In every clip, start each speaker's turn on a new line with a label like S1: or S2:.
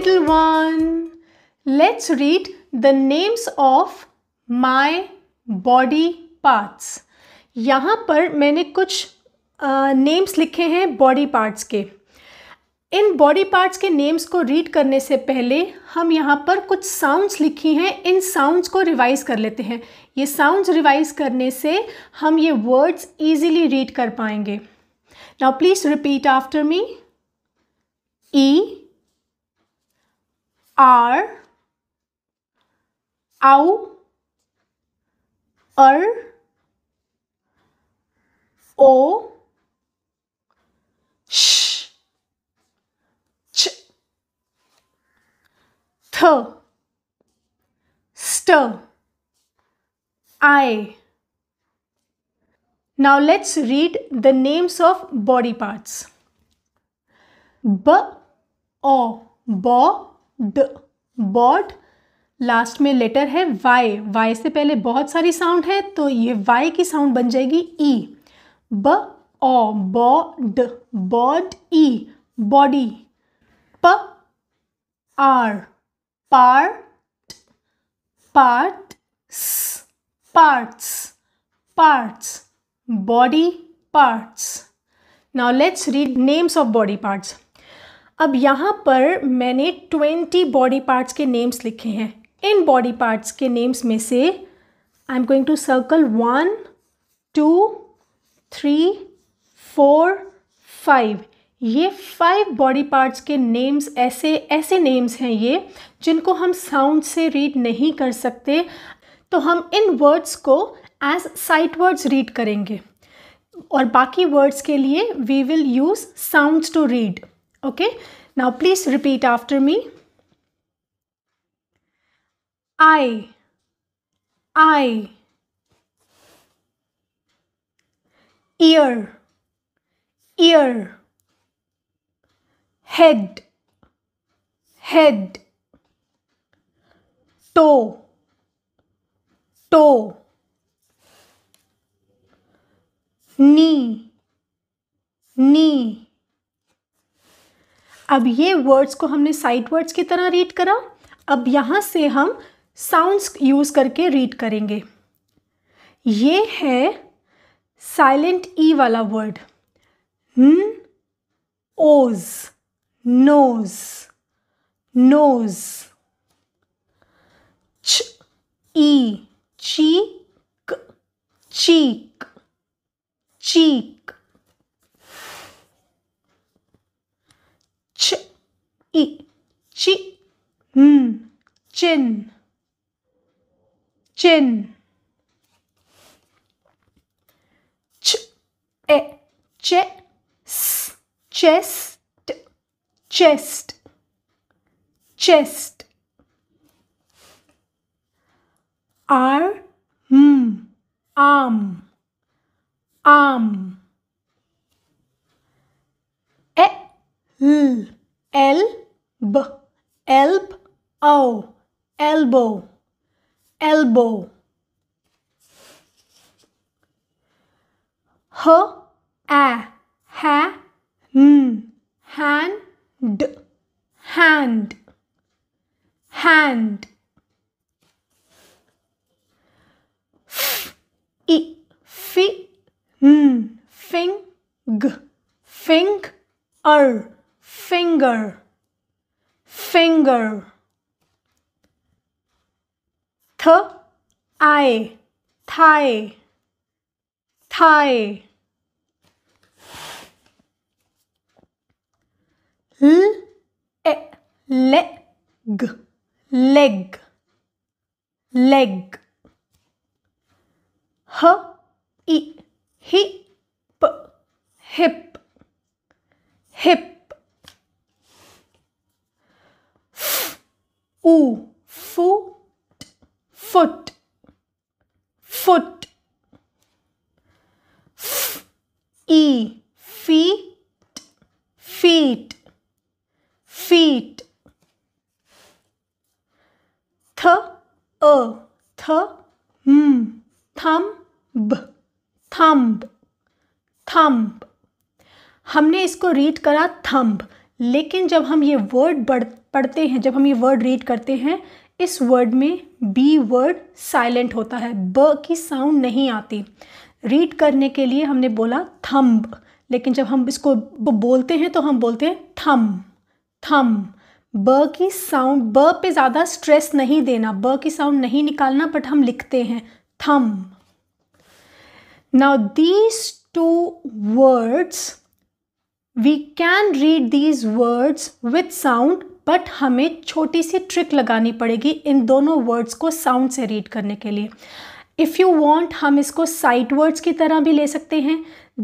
S1: little one. Let's read the names of my body parts. यहाँ पर मैंने कुछ नेम्स uh, लिखे हैं बॉडी पार्ट्स के इन बॉडी पार्ट्स के नेम्स को रीड करने से पहले हम यहाँ पर कुछ साउंड्स लिखी हैं इन साउंड्स को रिवाइज़ कर लेते हैं ये साउंड्स रिवाइज़ करने से हम ये वर्ड्स इजीली रीड कर पाएंगे now please repeat after me E R Au Er O Sh Ch Th St I now let's read the names of body parts. B, O, bo, ड बॉट last में letter है Y Y से पहले बहुत सारी साउंड है तो ये वाई की साउंड बन जाएगी ई e। ब ओ बॉड बॉड ई e, बॉडी प R part parts parts body parts now let's read names of body parts अब यहाँ पर मैंने ट्वेंटी बॉडी पार्ट्स के नेम्स लिखे हैं इन बॉडी पार्ट्स के नेम्स में से I am going to circle one two three four five ये फाइव बॉडी पार्ट्स के नेम्स ऐसे ऐसे नेम्स हैं ये जिनको हम साउंड से रीड नहीं कर सकते तो हम इन वर्ड्स को एज साइट वर्ड्स रीड करेंगे और बाकी वर्ड्स के लिए we will use sounds to read Okay, now please repeat after me. I, I, ear, ear, head, head, toe, toe, knee, knee, अब ये वर्ड्स को हमने साइट वर्ड्स की तरह रीड करा अब यहाँ से हम साउंड्स यूज़ करके रीड करेंगे ये है साइलेंट ई e वाला वर्ड न ओज नोज नोज च ई चीक चीक चीक e chi m, chin chin ch e che s chest chest chest r, m, arm arm e l elb elb o elbow elbow h a ha n hand hand hand f i fi n fing g fing er finger, finger. Th, I, tie, tie. L, e, leg, leg, leg. H, i, hip, hip, hip. U, foot foot, foot. F, e, feet, feet, feet. Th, a, th, m, thumb, thumb, thumb. हमने इसको read करा thumb लेकिन जब हम ये word बढ़ पढ़ते हैं जब हम ये वर्ड रीड करते हैं इस वर्ड में बी वर्ड साइलेंट होता है ब की साउंड नहीं आती रीड करने के लिए हमने बोला थम्ब लेकिन जब हम इसको बोलते हैं तो हम बोलते हैं थम थम ब की साउंड ब पे ज़्यादा स्ट्रेस नहीं देना ब की साउंड नहीं निकालना बट हम लिखते हैं thumb now these two words we can read these words with sound but हमें छोटी सी ट्रिक लगानी पड़ेगी इन दोनों वर्ड्स को साउंड से रीड करने के लिए इफ़ यू वॉन्ट हम इसको साइट वर्ड्स की तरह भी ले सकते हैं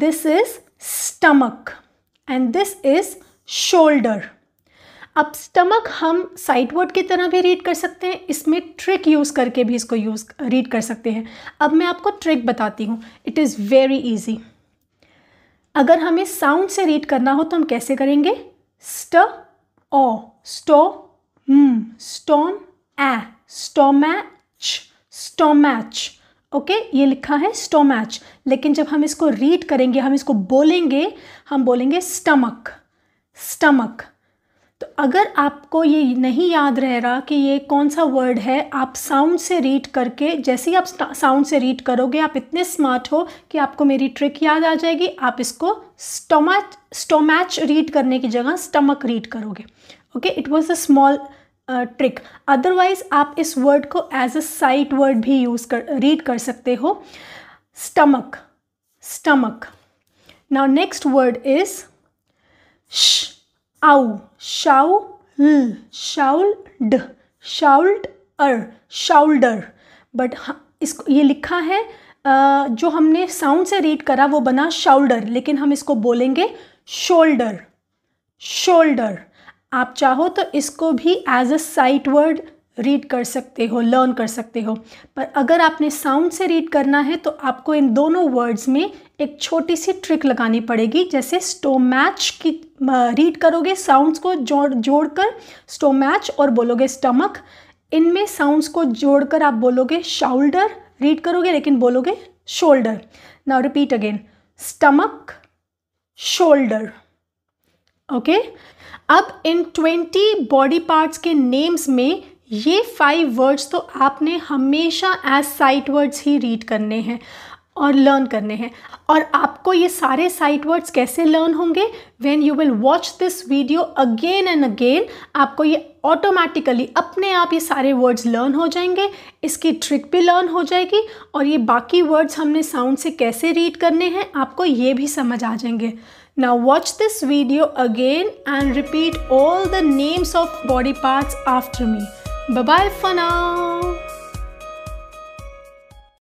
S1: this is stomach and this is shoulder अब स्टमक हम साइट वर्ड की तरह भी रीड कर सकते हैं इसमें ट्रिक यूज़ करके भी इसको यूज़ रीड कर सकते हैं अब मैं आपको ट्रिक बताती हूँ इट इज़ वेरी ईजी अगर हमें साउंड से रीड करना हो तो हम कैसे करेंगे स्ट ओ storm, hmm, storm, a, stomach, stomach. Okay okay, ये लिखा है स्टोमैच लेकिन जब हम इसको रीड करेंगे हम इसको बोलेंगे हम बोलेंगे स्टमक स्टमक तो अगर आपको ये नहीं याद रह रहा कि ये कौन सा वर्ड है आप साउंड से रीड करके जैसे ही आप साउंड से रीड करोगे आप इतने स्मार्ट हो कि आपको मेरी ट्रिक याद आ जाएगी आप इसको स्टोमैच स्टोमैच रीड करने की जगह स्टमक रीड करोगे okay it was a small trick otherwise आप इस वर्ड को एज अ साइट वर्ड भी यूज़ कर रीड कर सकते हो stomach stomach now next word is आउ शाउ ल शाउल्ड शाउल्ड अर शाउल्डर बट इसको ये लिखा है Uh, जो हमने साउंड से रीड करा वो बना शाउल्डर लेकिन हम इसको बोलेंगे शोल्डर शोल्डर आप चाहो तो इसको भी as a sight word read कर सकते हो लर्न कर सकते हो पर अगर आपने साउंड से रीड करना है तो आपको इन दोनों वर्ड्स में एक छोटी सी ट्रिक लगानी पड़ेगी जैसे स्टोमैच की रीड करोगे साउंड्स को जोड़ जोड़ कर स्टोमैच और बोलोगे स्टमक इनमें साउंड्स को जोड़कर आप बोलोगे शाउल्डर रीड करोगे लेकिन बोलोगे shoulder now repeat again stomach shoulder okay अब इन ट्वेंटी बॉडी पार्ट्स के नेम्स में ये फाइव वर्ड्स तो आपने हमेशा एज साइट वर्ड्स ही रीड करने हैं और लर्न करने हैं और आपको ये सारे साइट वर्ड्स कैसे लर्न होंगे when you will watch this video again and again आपको ये ऑटोमेटिकली अपने आप ये सारे वर्ड्स लर्न हो जाएंगे इसकी ट्रिक भी लर्न हो जाएगी और ये बाकी वर्ड्स हमने साउंड से कैसे रीड करने हैं आपको ये भी समझ आ जाएंगे ना watch this video again and repeat all the names of body parts after me bye Fanaa